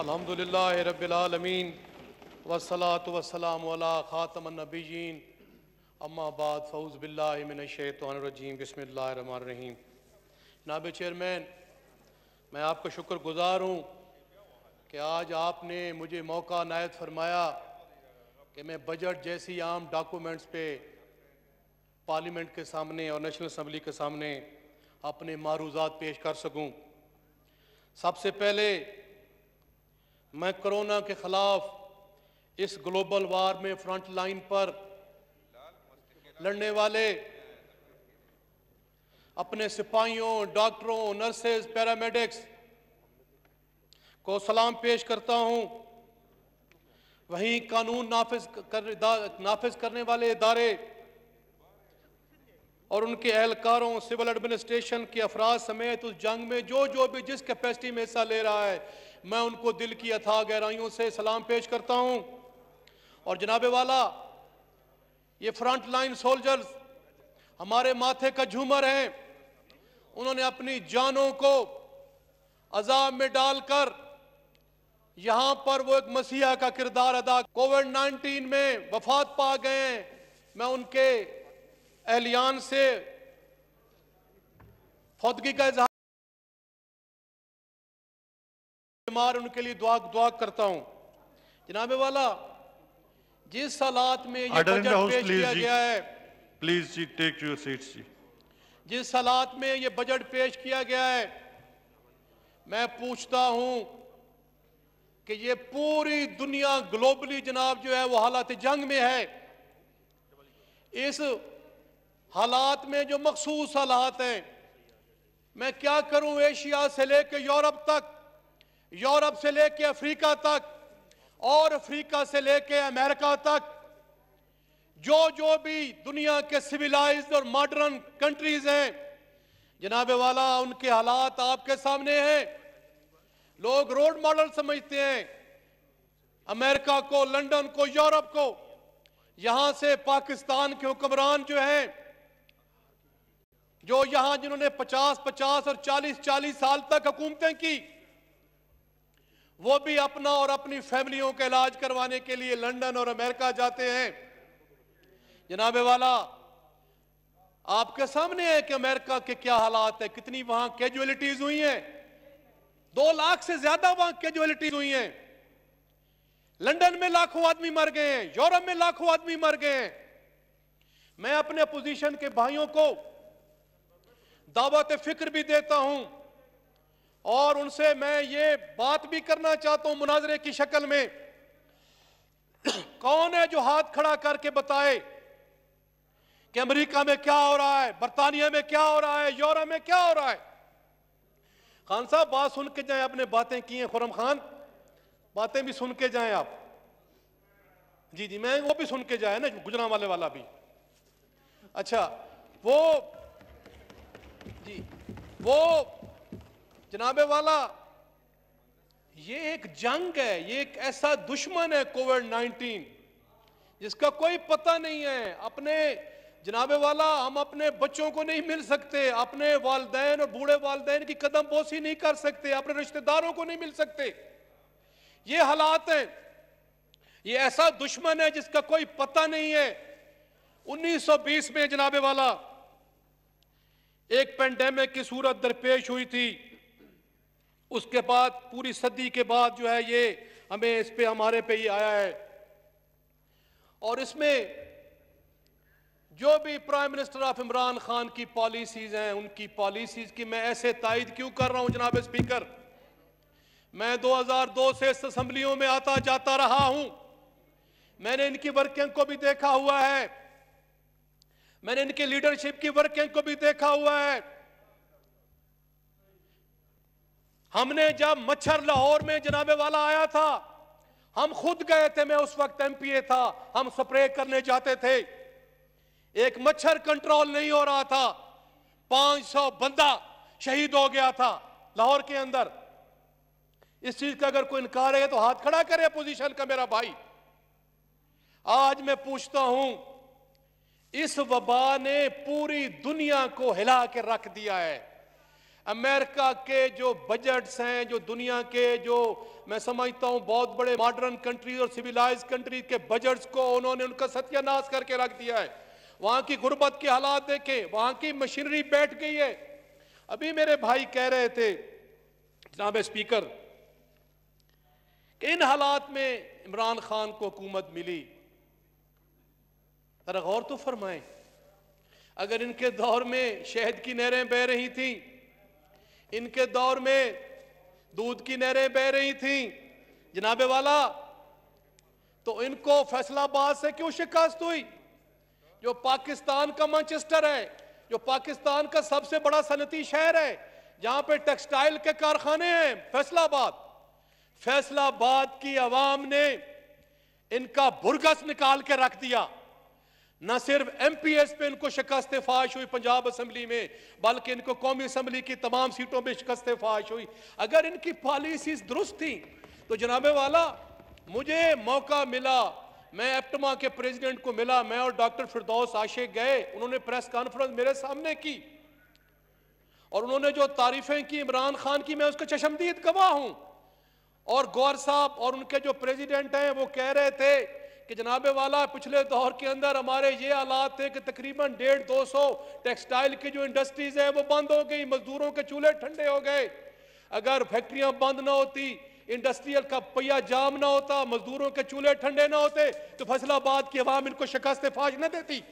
अलहमदिल्ला रबालमीन वसलात वसलाम ख़ातमनबीन अम्माबाद फ़ौज़ बिल्लाशैतरजीम बसमीम नाब चेयरमैन मैं आपका गुज़ार हूँ कि आज आपने मुझे मौका नायत फरमाया कि मैं बजट जैसी आम डॉक्यूमेंट्स पे पार्लियामेंट के सामने और नेशनल असम्बली के सामने अपने मारूजात पेश कर सकूँ सबसे पहले मैं कोरोना के खिलाफ इस ग्लोबल वार में फ्रंट लाइन पर लड़ने वाले अपने सिपाहियों डॉक्टरों नर्सेज पैरामेडिक्स को सलाम पेश करता हूं वहीं कानून नाफिज कर नाफिज करने वाले इदारे और उनके एहलकारों सिविल एडमिनिस्ट्रेशन के अफराज समेत उस जंग में जो जो भी जिस कैपेसिटी में हिस्सा ले रहा है मैं उनको दिल की अथाह गहराइयों से सलाम पेश करता हूँ और जनाबे वाला ये फ्रंट लाइन सोल्जर्स हमारे माथे का झूमर हैं उन्होंने अपनी जानों को अजाब में डालकर यहाँ पर वो एक मसीहा का किरदार अदा कोविड 19 में वफात पा गए मैं उनके एहलियान से फौदगी का इजहार शुमार उनके लिए दुआ दुआ करता हूं जनाबे वाला जिस हालात में ये बजट पेश किया गया है please ji take your seat ji जिस हालात में ये बजट पेश किया गया है मैं पूछता हूं कि ये पूरी दुनिया ग्लोबली जनाब जो है वो हालात जंग में है इस हालात में जो मखसूस हालात हैं मैं क्या करूं एशिया से लेकर यूरोप तक यूरोप से लेके अफ्रीका तक और अफ्रीका से लेके अमेरिका तक जो जो भी दुनिया के सिविलाइज्ड और मॉडर्न कंट्रीज हैं जनाब वाला उनके हालात आपके सामने हैं लोग रोड मॉडल समझते हैं अमेरिका को लंदन को यूरोप को यहां से पाकिस्तान के हुक्मरान जो हैं जो यहां जिन्होंने 50 50 और 40 40 साल तक हुकूमतें की वो भी अपना और अपनी फैमिलियों का इलाज करवाने के लिए लंदन और अमेरिका जाते हैं जनाबे वाला आपके सामने है कि अमेरिका के क्या हालात है कितनी वहां कैजुअलिटीज हुई हैं दो लाख से ज्यादा वहां कैजुअलिटीज हुई हैं लंदन में लाखों आदमी मर गए हैं यूरोप में लाखों आदमी मर गए हैं मैं अपने अपोजिशन के भाइयों को दावत फिक्र भी देता हूं और उनसे मैं ये बात भी करना चाहता हूं मुनाजरे की शक्ल में कौन है जो हाथ खड़ा करके बताए कि अमेरिका में क्या हो रहा है बरतानिया में क्या हो रहा है यूरोप में क्या हो रहा है खान साहब बात सुन के जाए आपने बातें की हैं खुरम खान बातें भी सुन के जाए आप जी जी मैं वो भी सुन के जाए ना गुजरा वाले वाला भी अच्छा वो जी वो जनाबे वाला ये एक जंग है ये एक ऐसा दुश्मन है कोविड नाइनटीन जिसका कोई पता नहीं है अपने जनाबे वाला हम अपने बच्चों को नहीं मिल सकते अपने वालदेन और बूढ़े वालदेन की कदम बोसी नहीं कर सकते अपने रिश्तेदारों को नहीं मिल सकते ये हालात हैं ये ऐसा दुश्मन है जिसका कोई पता नहीं है 1920 में जनाबे वाला एक पेंडेमिक की सूरत दरपेश हुई थी उसके बाद पूरी सदी के बाद जो है ये हमें इस पे हमारे पे ही आया है और इसमें जो भी prime minister of Imran Khan की पॉलिसीज हैं उनकी पॉलिसीज की मैं ऐसे तायद क्यों कर रहा हूं जनाब स्पीकर मैं 2002 से इस असम्बलियों में आता जाता रहा हूं मैंने इनकी वर्किंग को भी देखा हुआ है मैंने इनकी लीडरशिप की वर्किंग को भी देखा हुआ है हमने जब मच्छर लाहौर में जनाबे वाला आया था हम खुद गए थे मैं उस वक्त एमपीए था हम स्प्रे करने जाते थे एक मच्छर कंट्रोल नहीं हो रहा था 500 बंदा शहीद हो गया था लाहौर के अंदर इस चीज का अगर कोई इनकार है तो हाथ खड़ा करे पोजीशन का मेरा भाई आज मैं पूछता हूं इस वबा ने पूरी दुनिया को हिला के रख दिया है अमेरिका के जो बजट्स हैं जो दुनिया के जो मैं समझता हूं बहुत बड़े मॉडर्न कंट्रीज और सिविलाइज कंट्री के बजट्स को उन्होंने उनका सत्यानाश करके रख दिया है वहां की गुर्बत के हालात देखें वहां की मशीनरी बैठ गई है अभी मेरे भाई कह रहे थे जनाब स्पीकर इन हालात में इमरान खान को हुकूमत मिली अरे गौर तो फरमाए अगर इनके दौर में शहद की नहरें बह रही थी इनके दौर में दूध की नहरें बह रही थी जनाबे वाला तो इनको फैसलाबाद से क्यों शिकस्त हुई जो पाकिस्तान का मैनचेस्टर है जो पाकिस्तान का सबसे बड़ा सनती शहर है जहां पे टेक्सटाइल के कारखाने हैं फैसलाबाद फैसलाबाद की आवाम ने इनका बुरगस निकाल के रख दिया न सिर्फ एम पी एस पे इनको शिकस्त फाश हुई पंजाब असम्बली में बल्कि इनको कौमी असम्बली की तमाम सीटों पर शिकस्त फाश हुई अगर इनकी पॉलिसी दुरुस्त थी तो जनाबे वाला मुझे मौका मिला मैं एप्टमा के प्रेसिडेंट को मिला मैं और डॉक्टर फिरदौस आशे गए उन्होंने प्रेस कॉन्फ्रेंस मेरे सामने की और उन्होंने जो तारीफें की इमरान खान की मैं उसका चशमदीद गवाह हूं और गौर साहब और उनके जो प्रेसिडेंट हैं वो कह रहे थे कि जनाबे वाला पिछले दौर के अंदर हमारे ये हालात थे कि तकरीबन डेढ़ दो सौ टेक्सटाइल की जो इंडस्ट्रीज हैं वो बंद हो गई मजदूरों के चूल्हे ठंडे हो गए अगर फैक्ट्रियां बंद ना होती इंडस्ट्रियल का पहिया जाम ना होता मजदूरों के चूल्हे ठंडे ना होते तो फैसलाबाद की अवाम इनको शिकस्त फाज न देती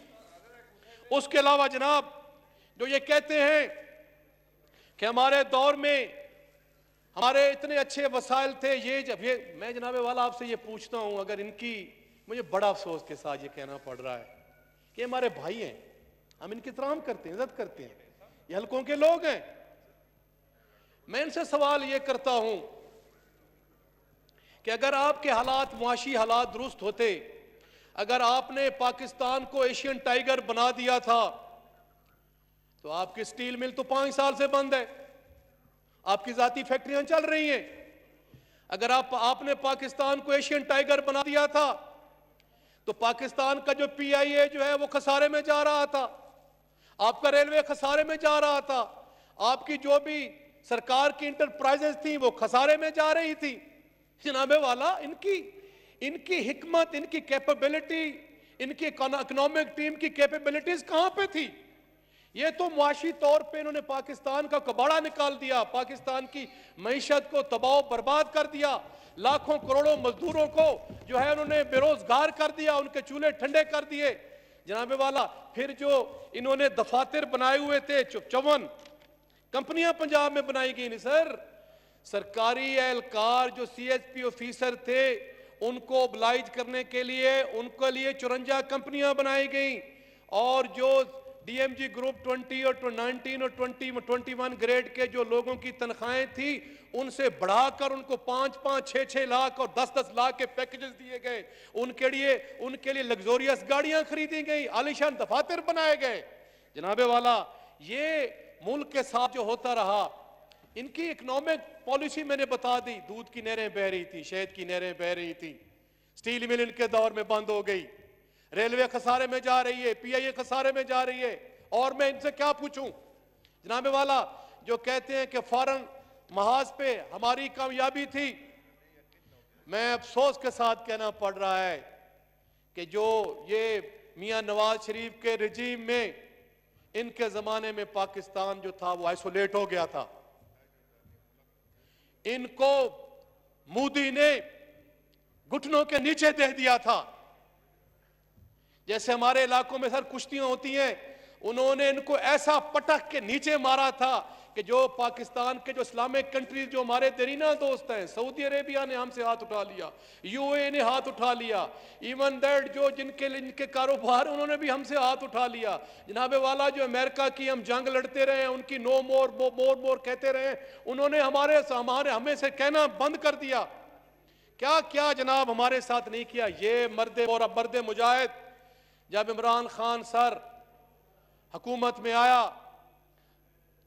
उसके अलावा जनाब जो ये कहते हैं कि हमारे दौर में हमारे इतने अच्छे वसाइल थे ये जब ये मैं जनाबे वाला आपसे ये पूछता हूँ अगर इनकी मुझे बड़ा अफसोस के साथ ये कहना पड़ रहा है कि हमारे भाई हैं हम इनकी तराम करते हैं इज्जत करते हैं ये हल्कों के लोग हैं मैं इनसे सवाल ये करता हूं कि अगर आपके हालात मुआशी हालात दुरुस्त होते अगर आपने पाकिस्तान को एशियन टाइगर बना दिया था तो आपकी स्टील मिल तो पांच साल से बंद है आपकी जाती फैक्ट्रियां चल रही हैं अगर आप आपने पाकिस्तान को एशियन टाइगर बना दिया था तो पाकिस्तान का जो पीआईए जो है वो खसारे में जा रहा था आपका रेलवे खसारे में जा रहा था आपकी जो भी सरकार की इंटरप्राइजेस थी वो खसारे में जा रही थी जनाबे वाला इनकी इनकी हिकमत इनकी कैपेबिलिटी इनकी इकोनॉमिक टीम की कैपेबिलिटीज कहां पे थी ये तो मुआशी तौर पे इन्होंने पाकिस्तान का कबाड़ा निकाल दिया पाकिस्तान की मीशत को तबाह बर्बाद कर दिया लाखों करोड़ों मजदूरों को जो है उन्होंने बेरोजगार कर दिया उनके चूल्हे ठंडे कर दिए जनाबे वाला फिर जो इन्होंने दफातर बनाए हुए थे चौवन कंपनियां पंजाब में बनाई गई नहीं सर सरकारी एहलकार जो सी एच पी ऑफिसर थे उनको ब्लाइज करने के लिए उनके लिए चुरंजा कंपनियां बनाई गई और जो डीएमजी ग्रुप 20 और 19 और 20 21 ग्रेड के जो लोगों की तनख्वाहें थी उनसे बढ़ाकर उनको पांच पांच छह छह लाख और दस दस लाख के पैकेजेस दिए गए उनके लिए उनके लिए लग्जोरियस गाड़ियां खरीदी गई आलिशान दफातर बनाए गए जनाबे वाला ये मुल्क के साथ जो होता रहा इनकी इकोनॉमिक पॉलिसी मैंने बता दी दूध की नहरें बह रही थी शहद की नहरें बह रही थी स्टील मिल इनके दौर में बंद हो गई रेलवे खसारे में जा रही है पीआईए खसारे में जा रही है और मैं इनसे क्या पूछूं जनाब वाला जो कहते हैं कि फॉरन महाज पे हमारी कामयाबी थी मैं अफसोस के साथ कहना पड़ रहा है कि जो ये मियां नवाज शरीफ के रजीम में इनके ज़माने में पाकिस्तान जो था वो आइसोलेट हो गया था इनको मोदी ने घुटनों के नीचे दे दिया था जैसे हमारे इलाकों में सर कुश्तियां होती हैं उन्होंने इनको ऐसा पटक के नीचे मारा था कि जो पाकिस्तान के जो इस्लामिक कंट्रीज जो हमारे तेरीना दोस्त हैं सऊदी अरेबिया ने हमसे हाथ उठा लिया यूएई ने हाथ उठा लिया इवन दैट जो जिनके इनके कारोबार उन्होंने भी हमसे हाथ उठा लिया जनाबे वाला जो अमेरिका की हम जंग लड़ते रहे उनकी नो मोर मो, मोर मोर कहते रहे उन्होंने हमारे हमारे हमें से कहना बंद कर दिया क्या क्या जनाब हमारे साथ नहीं किया ये मर्द और अब मर्द मुजाहिद जब इमरान खान सर हकूमत में आया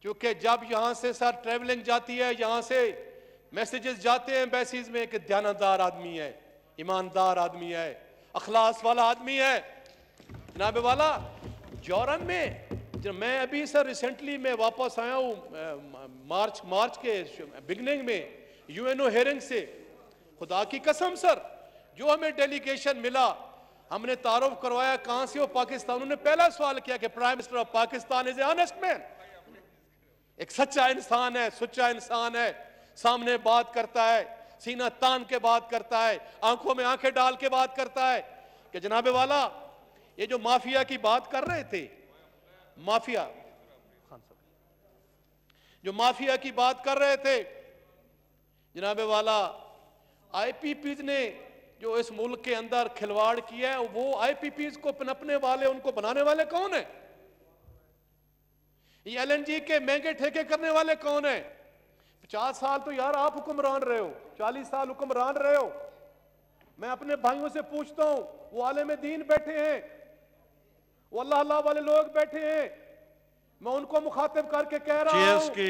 क्योंकि जब यहाँ से सर ट्रेवलिंग जाती है यहाँ से मैसेजेस जाते हैं एम्बेसीज में एक ध्यानदार आदमी है ईमानदार आदमी है अखलास वाला आदमी है जनाब वाला जौरन में जब मैं अभी सर रिसेंटली मैं वापस आया हूँ मार्च मार्च के बिगनिंग में यूएनओ हेरिंग से खुदा की कसम सर जो हमें डेलीगेशन मिला हमने तारुफ करवाया कहां से हो पाकिस्तान उन्होंने पहला सवाल किया कि prime minister of Pakistan is honest man एक सच्चा इंसान है सच्चा इंसान है सामने बात करता है सीना तान के बात करता है आंखों में आंखें डाल के बात करता है कि जनाबे वाला ये जो माफिया की बात कर रहे थे माफिया जो माफिया की बात कर रहे थे जनाबे वाला आईपीपी ने जो इस मुल्क के अंदर खिलवाड़ किया है वो आईपीपी को पनपने वाले उनको बनाने वाले कौन है ये एलएनजी के महंगे ठेके करने वाले कौन है पचास साल तो यार आप हुक्मरान रहे हो चालीस साल हुक्मरान रहे हो मैं अपने भाइयों से पूछता हूं वो आलम दीन बैठे हैं वो अल्लाह अल्लाह वाले लोग बैठे हैं मैं उनको मुखातिब करके कह रहा हूं कि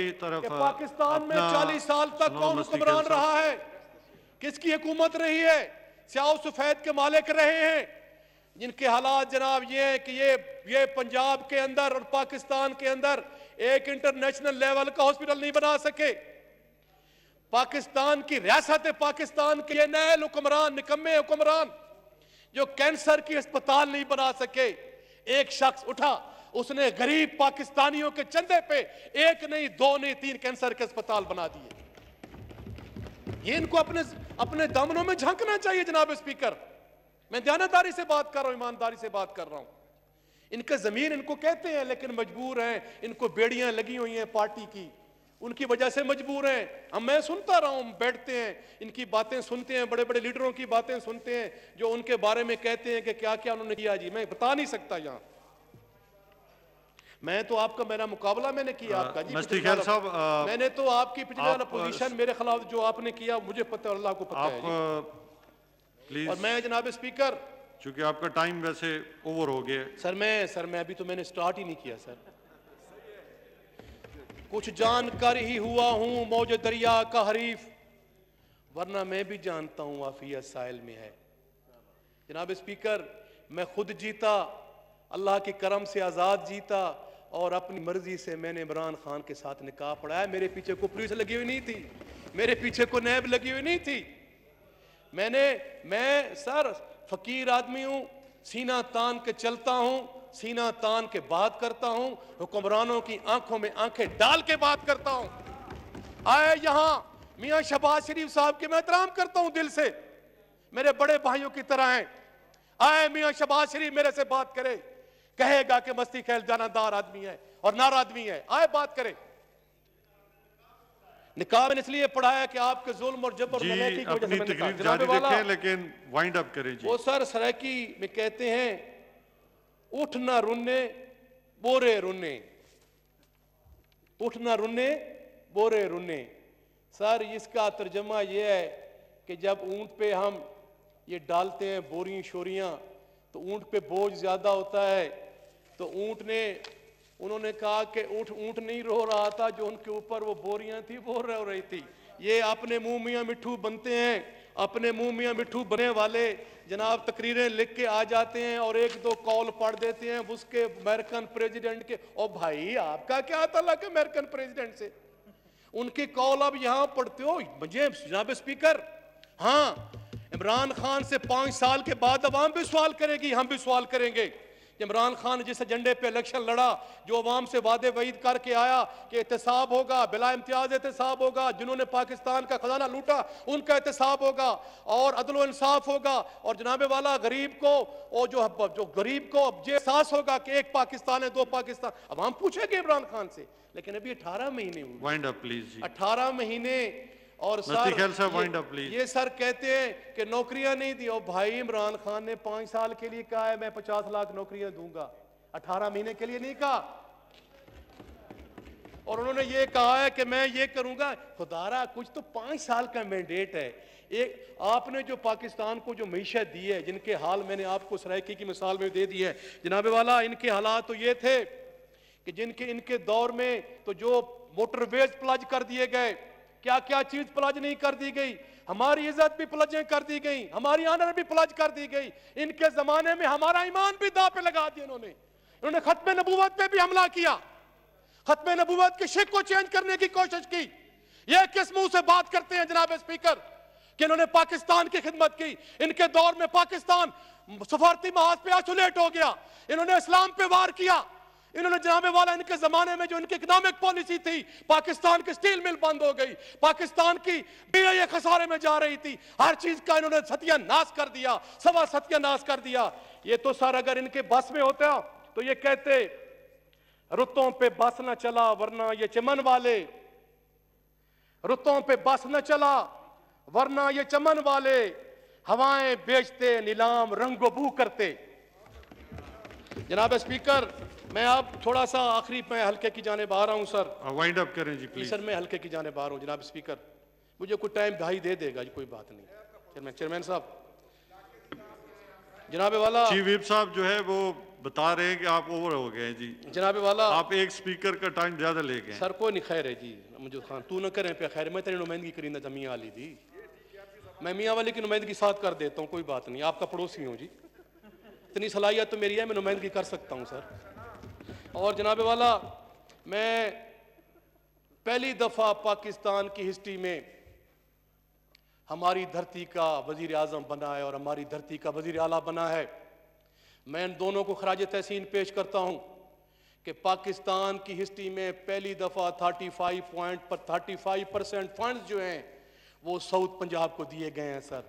पाकिस्तान में चालीस साल तक कौन हुक्मरान रहा है किसकी हुकूमत रही है स्याह सफ़ेद के मालिक रहे हैं जिनके हालात जनाब ये हैं कि ये ये पंजाब के अंदर और पाकिस्तान के अंदर एक इंटरनेशनल लेवल का हॉस्पिटल नहीं बना सके पाकिस्तान की रियासत पाकिस्तान के ये नए हुक्मरान निकम्मे हुक्मरान जो कैंसर की अस्पताल नहीं बना सके एक शख्स उठा उसने गरीब पाकिस्तानियों के चंदे पे एक नहीं दो नहीं तीन कैंसर के अस्पताल बना दिए ये इनको अपने अपने दमनों में झांकना चाहिए जनाब स्पीकर मैं दयानतदारी से बात कर रहा हूं ईमानदारी से बात कर रहा हूं इनका जमीन इनको कहते हैं लेकिन मजबूर हैं इनको बेड़ियां लगी हुई हैं पार्टी की उनकी वजह से मजबूर हैं हम मैं सुनता रहा हूं बैठते हैं इनकी बातें सुनते हैं बड़े बड़े लीडरों की बातें सुनते हैं जो उनके बारे में कहते हैं कि क्या क्या उन्होंने किया जी मैं बता नहीं सकता यहाँ मैं तो आपका मेरा मुकाबला मैंने किया आपका जी साहब मैंने तो आपकी पिछले अपोजिशन मेरे खिलाफ जो आपने किया मुझे पता अल्लाह को पता आप, है प्लीज और मैं जनाब स्पीकर चूंकि आपका टाइम वैसे ओवर हो गया सर मैं सर मैं अभी तो मैंने स्टार्ट ही नहीं किया सर कुछ जान कर ही हुआ हूँ मौज दरिया का हरीफ वरना मैं भी जानता हूँ आफिया साइल में है जनाब स्पीकर मैं खुद जीता अल्लाह के करम से आज़ाद जीता और अपनी मर्जी से मैंने इमरान खान के साथ निकाह पढ़ाया मेरे पीछे को पुलिस लगी हुई नहीं थी मेरे पीछे को नैब लगी हुई नहीं थी मैंने मैं सर फकीर आदमी हूँ सीना तान के चलता हूँ सीना तान के बात करता हूँ हुक्मरानों की आंखों में आंखें डाल के बात करता हूँ आए यहाँ मियाँ शबाज शरीफ साहब के मैं एहतराम करता हूँ दिल से मेरे बड़े भाइयों की तरह हैं आए मियाँ शबाज शरीफ मेरे से बात करे कहेगा कि मस्ती खेल जानदार आदमी है और नार आदमी है आए बात करें निकाह मैंने इसलिए पढ़ाया कि आपके जुल्म और जबर की वजह लेकिन वाइंड अप करें जी। वो सर सराकी में कहते हैं उठना ना रुने बोरे रुने उठना ना रुने बोरे रुने सर इसका तर्जमा यह है कि जब ऊंट पे हम ये डालते हैं बोरियां शोरियां तो ऊंट पे बोझ ज़्यादा होता है तो ऊंट ने उन्होंने कहा कि ऊंट ऊंट नहीं रो रहा था जो उनके ऊपर वो बोरियाँ थी वो रो रही थी ये अपने मुंह मियाँ मिठू बनते हैं अपने मुंह मियाँ मिठू बने वाले जनाब तकरीरें लिख के आ जाते हैं और एक दो कॉल पढ़ देते हैं उसके अमेरिकन प्रेसिडेंट के और भाई आपका क्या तलक है अमेरिकन प्रेसिडेंट से उनके कॉल अब यहाँ पढ़ते हो मुझे जनाब स्पीकर हाँ इमरान खान से पाँच साल के बाद अवाम भी सवाल करेगी हम भी सवाल करेंगे इमरान खान जिस एजेंडे पे इलेक्शन लड़ा जो अवाम से वादे वईद करके आया कि एहतसाब होगा बिला इम्तियाज एहतसाब होगा जिन्होंने पाकिस्तान का खजाना लूटा उनका एहतसाब होगा और अदल इंसाफ होगा और जनाबे वाला गरीब को और जो जो गरीब को अब ये एहसास होगा कि एक पाकिस्तान है दो पाकिस्तान अवाम हम पूछेंगे इमरान खान से लेकिन अभी अठारह महीने अठारह महीने और सर ये, ये सर कहते हैं कि नौकरियां नहीं दी और भाई इमरान खान ने पांच साल के लिए कहा है मैं पचास लाख नौकरियां दूंगा अठारह महीने के लिए नहीं कहा और उन्होंने ये कहा है कि मैं ये करूंगा खुदारा कुछ तो पांच साल का मैंडेट है एक आपने जो पाकिस्तान को जो मीशत दी है जिनके हाल मैंने आपको सरायकी की मिसाल में दे दी है जनाबे वाला इनके हालात तो ये थे कि जिनके इनके दौर में तो जो मोटरवेज प्लज कर दिए गए क्या क्या चीज प्लज नहीं कर दी गई हमारी इज्जत भी प्लजे कर दी गई हमारी आनर भी प्लज कर दी गई इनके जमाने में हमारा ईमान भी दाव पे लगा दिया उन्होंने उन्होंने खत्म नबूवत पे भी हमला किया खत्म नबूवत की शिक को चेंज करने की कोशिश की ये किस मुंह से बात करते हैं जनाब स्पीकर कि इन्होंने पाकिस्तान की खिदमत की इनके दौर में पाकिस्तान सफारती महाज पे आइसोलेट हो गया इन्होंने इस्लाम पे वार किया इन्होंने जनाबे वाला इनके ज़माने में जो इनकी इकोनॉमिक पॉलिसी थी पाकिस्तान की स्टील मिल बंद हो गई पाकिस्तान की बीआईए खसारे में जा रही थी हर चीज़ का इन्होंने सत्यानाश कर दिया सवा सत्यानाश कर दिया ये तो सर अगर इनके बस में होता तो ये कहते रुतों पे बस ना चला वरना ये चमन वाले रुतों पे बस ना चला वरना ये चमन वाले हवाएं बेचते नीलाम रंगोबू करते जनाब स्पीकर मैं आप थोड़ा सा आखिरी मैं हल्के की जाने बाहर हूँ सर वाइंड अप करें जी प्लीज सर मैं हल्के की जाने बाहर हूँ जनाब स्पीकर मुझे कुछ टाइम भाई दे देगा जी कोई बात नहीं चेयरमैन चेयरमैन साहब जनाब वाला जी वीप साहब जो है वो बता रहे हैं कि आप ओवर हो गए जी जनाब वाला आप एक स्पीकर का टाइम ज्यादा ले गए सर कोई नहीं खैर है जी मुझे खान हाँ, तू ना करें पे खैर मैं तेरी नुमाइंदगी करी ना मियाँ वाली दी मैं मियाँ वाली की नुमाइंदगी साथ कर देता हूँ कोई बात नहीं आपका पड़ोसी हूँ जी इतनी सलाहियत तो मेरी है मैं नुमाइंदगी कर सकता हूँ सर और जनाब वाला मैं पहली दफ़ा पाकिस्तान की हिस्ट्री में हमारी धरती का वजीर अजम बना है और हमारी धरती का वजीर आला बना है मैं इन दोनों को खराज तहसीन पेश करता हूँ कि पाकिस्तान की हिस्ट्री में पहली दफ़ा 35 पॉइंट पर 35 परसेंट फंड जो हैं वो साउथ पंजाब को दिए गए हैं सर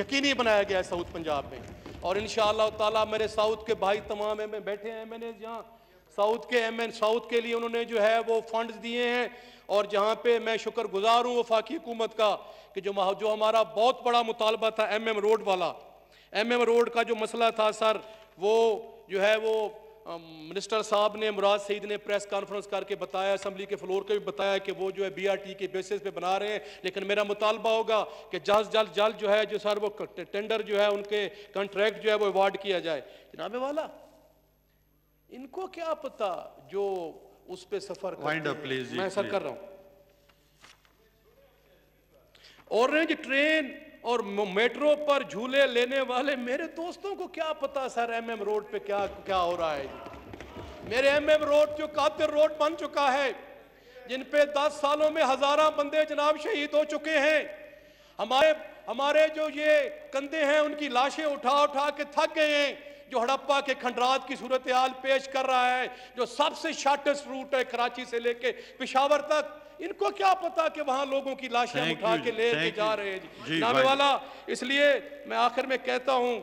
यकीनी बनाया गया है साउथ पंजाब में और इन शाह मेरे साउथ के भाई तमाम में बैठे हैं मैंने यहाँ साउथ के एम एन साउथ के लिए उन्होंने जो है वो फंड दिए हैं और जहाँ पे मैं शुक्र गुजार हूँ वफाकी हुकूमत का कि जो जो हमारा बहुत बड़ा मुतालबा था एम एम रोड वाला एम एम रोड का जो मसला था सर वो जो है वो मिनिस्टर साहब ने मुराद सईद ने प्रेस कॉन्फ्रेंस करके बताया असम्बली के फ्लोर पे भी बताया कि वो जो है बी आर टी के बेसिस पे बना रहे हैं लेकिन मेरा मुतालबा होगा कि जल्द जल्द जल्द जो है जो सर वो टेंडर जो है उनके कॉन्ट्रैक्ट जो है वो अवार्ड किया जाए जनाबे वाला इनको क्या पता जो उस पर सफर Wind मैं सर कर रहा हूं ऑरेंज ट्रेन और मेट्रो पर झूले लेने वाले मेरे दोस्तों को क्या पता सर एमएम रोड पे क्या क्या हो रहा है मेरे एमएम रोड जो कातिल रोड बन चुका है जिन पे दस सालों में हजारा बंदे जनाब शहीद हो चुके हैं हमारे हमारे जो ये कंधे हैं उनकी लाशें उठा उठा के थक गए हैं जो हड़प्पा के खंडरात की सूरत हाल पेश कर रहा है जो सबसे शार्टेस्ट रूट है कराची से लेके पिशावर तक इनको क्या पता कि वहां लोगों की लाशें उठा के ले के जा रहे हैं नामे वाला इसलिए मैं आखिर में कहता हूं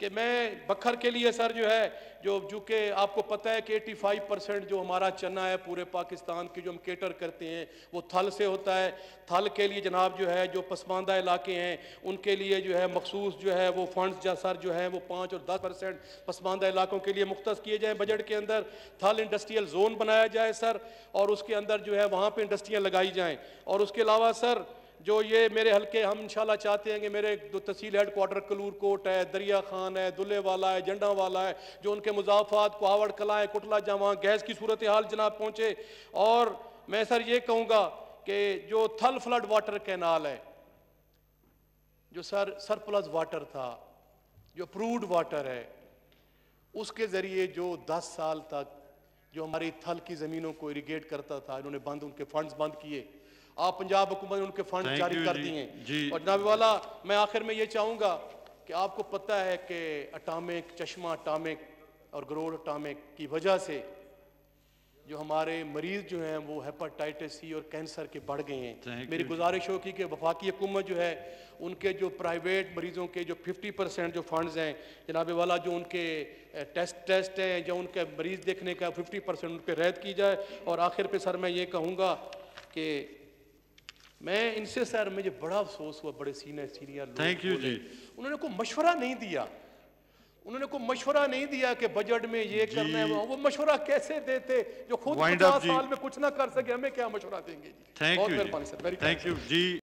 कि मैं बखर के लिए सर जो है जो चूँकि आपको पता है कि फाइव परसेंट जो हमारा चना है पूरे पाकिस्तान की जो हम केटर करते हैं वो थल से होता है थल के लिए जनाब जो है जो पसमानदा इलाके हैं उनके लिए जो है मखसूस जो है वो फंड सर जो है वो पाँच और दस परसेंट पसमानदा इलाकों के लिए मुख्त किए जाएँ बजट के अंदर थल इंडस्ट्रियल जोन बनाया जाए सर और उसके अंदर जो है वहाँ पर इंडस्ट्रियाँ लगाई जाएँ और उसके अलावा सर जो ये मेरे हल्के हम इंशाल्लाह चाहते हैं कि मेरे जो तहसील हेड कलूर कोट है दरिया खान है दुल्ले वाला है झंडा वाला है जो उनके मुजाफात कोहावड़ कला है कुटला जहाँ गैस की सूरत हाल जनाब पहुँचे और मैं सर ये कहूँगा कि जो थल फ्लड वाटर कैनाल है जो सर सरप्लस वाटर था जो प्रूड वाटर है उसके ज़रिए जो दस साल तक जो हमारी थल की ज़मीनों को इरीगेट करता था इन्होंने बंद उनके फंड्स बंद किए आप पंजाब हुकूमत ने उनके फंड जारी कर दिए और जनाब वाला मैं आखिर में ये चाहूँगा कि आपको पता है कि अटामिक चश्मा अटामिक और ग्रोड अटामिक की वजह से जो हमारे मरीज जो हैं वो हेपाटाइटिस सी और कैंसर के बढ़ गए हैं मेरी गुजारिश होगी कि वफाकी हुकूमत जो है उनके जो प्राइवेट मरीजों के जो 50 परसेंट जो फंड्स हैं जनाबे वाला जो उनके टेस्ट टेस्ट हैं या उनके मरीज देखने का 50 परसेंट उन पर रैद की जाए और आखिर पे सर मैं ये कहूँगा कि मैं इनसे सर मुझे बड़ा अफसोस हुआ बड़े सीनियर सीनियर थैंक यू जी उन्होंने कोई मशवरा नहीं दिया उन्होंने कोई मशवरा नहीं दिया कि बजट में ये करना है वो मशवरा कैसे देते जो खुद पचास साल में कुछ ना कर सके हमें क्या मशवरा देंगे जी thank you thank you ji